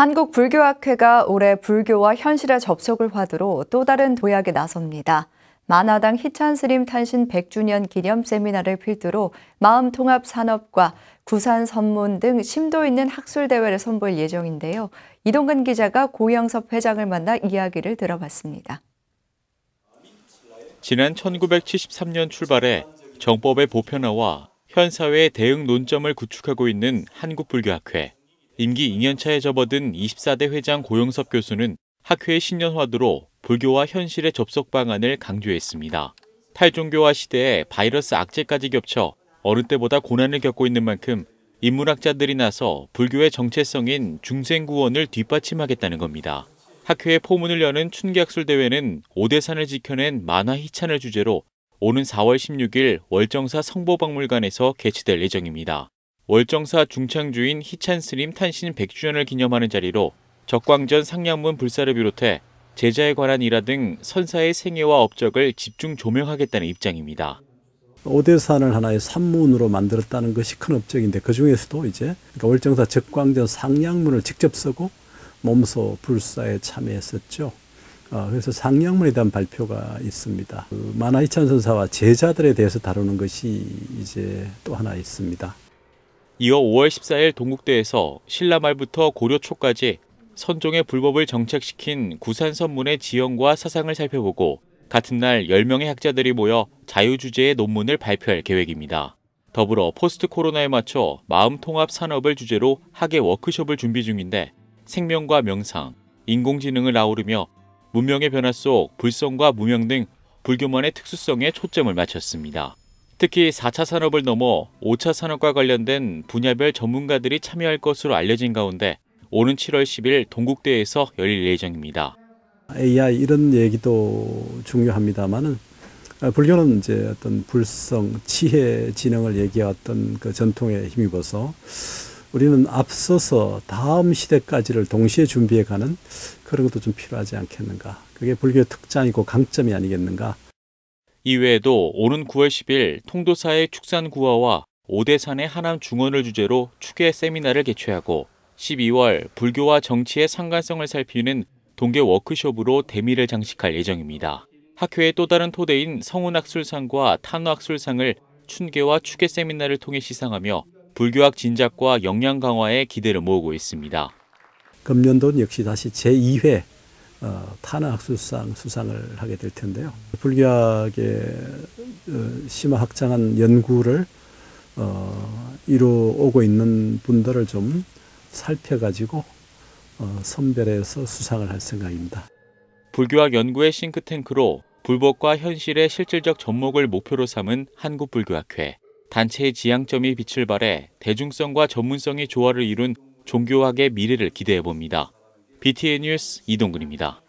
한국불교학회가 올해 불교와 현실의 접촉을 화두로 또 다른 도약에 나섭니다. 만화당 희찬스님 탄신 100주년 기념 세미나를 필두로 마음통합산업과 구산선문 등 심도 있는 학술대회를 선보일 예정인데요. 이동근 기자가 고영섭 회장을 만나 이야기를 들어봤습니다. 지난 1973년 출발해 정법의 보편화와 현사회의 대응 논점을 구축하고 있는 한국불교학회. 임기 2년차에 접어든 24대 회장 고영섭 교수는 학회의 신년화두로 불교와 현실의 접속 방안을 강조했습니다. 탈종교화 시대에 바이러스 악재까지 겹쳐 어느 때보다 고난을 겪고 있는 만큼 인문학자들이 나서 불교의 정체성인 중생구원을 뒷받침하겠다는 겁니다. 학회의 포문을 여는 춘객술 대회는 오대산을 지켜낸 만화 희찬을 주제로 오는 4월 16일 월정사 성보박물관에서 개최될 예정입니다. 월정사 중창주인 희찬스님 탄신 100주년을 기념하는 자리로 적광전 상량문 불사를 비롯해 제자에 관한 일화 등 선사의 생애와 업적을 집중 조명하겠다는 입장입니다. 오대산을 하나의 산문으로 만들었다는 것이 큰 업적인데 그 중에서도 이제 그러니까 월정사 적광전 상량문을 직접 쓰고 몸소 불사에 참여했었죠. 어, 그래서 상량문에 대한 발표가 있습니다. 그 만화이찬 선사와 제자들에 대해서 다루는 것이 이제 또 하나 있습니다. 이어 5월 14일 동국대에서 신라말부터 고려초까지 선종의 불법을 정착시킨 구산선문의 지형과 사상을 살펴보고 같은 날 10명의 학자들이 모여 자유주제의 논문을 발표할 계획입니다. 더불어 포스트 코로나에 맞춰 마음통합 산업을 주제로 학예 워크숍을 준비 중인데 생명과 명상, 인공지능을 아우르며 문명의 변화 속 불성과 무명 등 불교만의 특수성에 초점을 맞췄습니다. 특히 4차 산업을 넘어 5차 산업과 관련된 분야별 전문가들이 참여할 것으로 알려진 가운데 오는 7월 10일 동국대에서 열릴 예정입니다. AI 이런 얘기도 중요합니다만은 아, 불교는 이제 어떤 불성, 치해 지능을 얘기해던그 전통에 힘입어서 우리는 앞서서 다음 시대까지를 동시에 준비해가는 그런 것도 좀 필요하지 않겠는가. 그게 불교의 특장이고 강점이 아니겠는가. 이외에도 오는 9월 10일 통도사의 축산구화와 오대산의 하남 중원을 주제로 축의 세미나를 개최하고 12월 불교와 정치의 상관성을 살피는 동계 워크숍으로 대미를 장식할 예정입니다. 학회의 또 다른 토대인 성운학술상과 탄화학술상을 춘계와 축의 세미나를 통해 시상하며 불교학 진작과 역량 강화에 기대를 모으고 있습니다. 금년도 역시 다시 제2회 어, 탄학 수상 수상을 하게 될 텐데요. 불교학의 어, 심화 확장한 연구를 어, 이루오고 있는 분들을 좀 살펴가지고 어, 선별해서 수상을 할 생각입니다. 불교학 연구의 싱크탱크로 불법과 현실의 실질적 접목을 목표로 삼은 한국불교학회. 단체의 지향점이 빛을 발해 대중성과 전문성의 조화를 이룬 종교학의 미래를 기대해 봅니다. BTN 뉴스 이동근입니다.